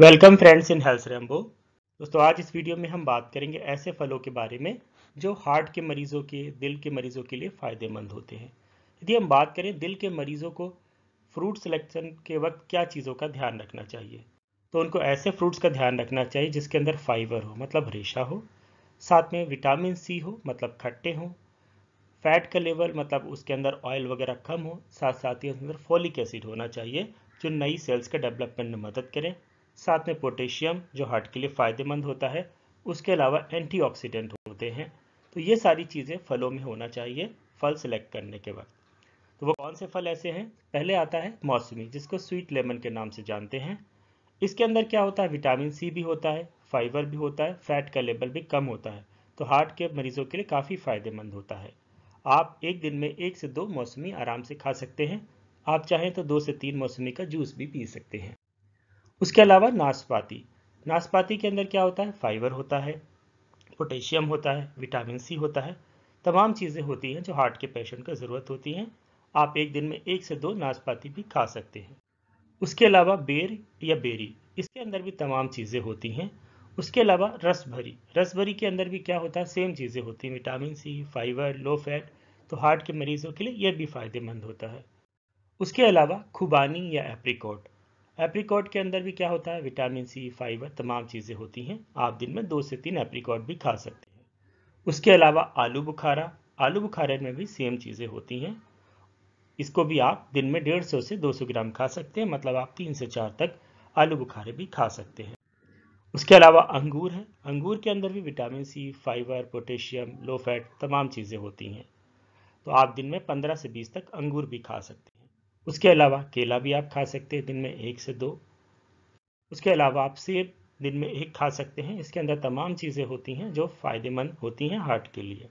welcome friends in Health Rambo दोस्तों आज इस वीडियो में हम बात करेंगे ऐसे फलों के बारे में जो हार्ट के मरीजों के दिल के मरीजों के लिए फ़ायदेमंद होते हैं यदि हम बात करें दिल के मरीजों को फ्रूट सिलेक्शन के वक्त क्या चीज़ों का ध्यान रखना चाहिए तो उनको ऐसे फ्रूट्स का ध्यान रखना चाहिए जिसके अंदर फाइबर हो मतलब रेशा हो साथ में विटामिन सी हो मतलब खट्टे हों फैट का लेवल मतलब उसके अंदर ऑयल वगैरह कम हो साथ साथ ही उसके अंदर फॉलिक एसिड होना चाहिए जो नई सेल्स का डेवलपमेंट में मदद करें साथ में पोटेशियम जो हार्ट के लिए फ़ायदेमंद होता है उसके अलावा एंटीऑक्सीडेंट होते हैं तो ये सारी चीज़ें फलों में होना चाहिए फल सेलेक्ट करने के वक्त तो वो कौन से फल ऐसे हैं पहले आता है मौसमी जिसको स्वीट लेमन के नाम से जानते हैं इसके अंदर क्या होता है विटामिन सी भी होता है फाइबर भी होता है फैट का लेवल भी कम होता है तो हार्ट के मरीजों के लिए काफ़ी फ़ायदेमंद होता है आप एक दिन में एक से दो मौसमी आराम से खा सकते हैं आप चाहें तो दो से तीन मौसमी का जूस भी पी सकते हैं उसके अलावा नाशपाती नाशपाती के अंदर क्या होता है फाइबर होता है पोटेशियम होता है विटामिन सी होता है तमाम चीज़ें होती हैं जो हार्ट के पेशेंट का ज़रूरत होती हैं आप एक दिन में एक से दो नाशपाती भी खा सकते हैं उसके अलावा बेर या बेरी इसके अंदर भी तमाम चीज़ें होती हैं उसके अलावा रस भरी रस भरी के अंदर भी क्या होता है सेम चीज़ें होती हैं vitamin C fibre low fat तो हार्ट के मरीजों के लिए यह भी फायदेमंद होता है उसके अलावा खुबानी या एप्रिकॉट एप्रीकॉट के अंदर भी क्या होता है विटामिन सी फाइबर तमाम चीज़ें होती हैं आप दिन में दो से तीन एप्रीकॉट भी खा सकते हैं उसके अलावा आलू बुखारा आलू बुखारे में भी सेम चीज़ें होती हैं इसको भी आप दिन में डेढ़ सौ से दो सौ ग्राम खा सकते हैं मतलब आप तीन से चार तक आलू बुखारे भी खा सकते हैं उसके अलावा अंगूर है अंगूर के अंदर भी vitamin C fibre potassium low fat तमाम चीज़ें होती हैं तो आप दिन में पंद्रह से बीस तक अंगूर भी खा सकते हैं उसके अलावा केला भी आप खा सकते हैं दिन में एक से दो उसके अलावा आप सेब दिन में एक खा सकते हैं इसके अंदर तमाम चीज़ें होती हैं जो फ़ायदेमंद होती हैं हार्ट के लिए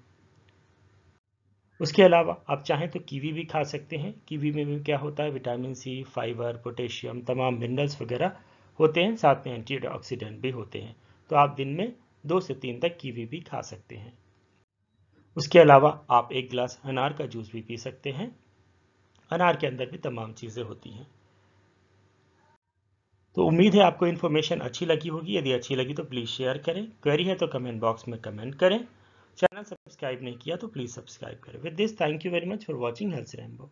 उसके अलावा आप चाहें तो कीवी भी खा सकते हैं कीवी में भी क्या होता है विटामिन सी फाइबर पोटेशियम तमाम मिनरल्स वगैरह होते हैं साथ में एंटीऑक्सीडेंट भी होते हैं तो आप दिन में दो से तीन तक कीवी भी खा सकते हैं उसके अलावा आप एक गिलास अनार का जूस भी पी सकते हैं अनार के अंदर भी तमाम चीज़ें होती हैं तो उम्मीद है आपको इन्फॉर्मेशन अच्छी लगी होगी यदि अच्छी लगी तो प्लीज़ शेयर करें क्वेरी है तो कमेंट बॉक्स में कमेंट करें चैनल सब्सक्राइब नहीं किया तो प्लीज़ सब्सक्राइब करें with this thank you very much for watching Health Rambo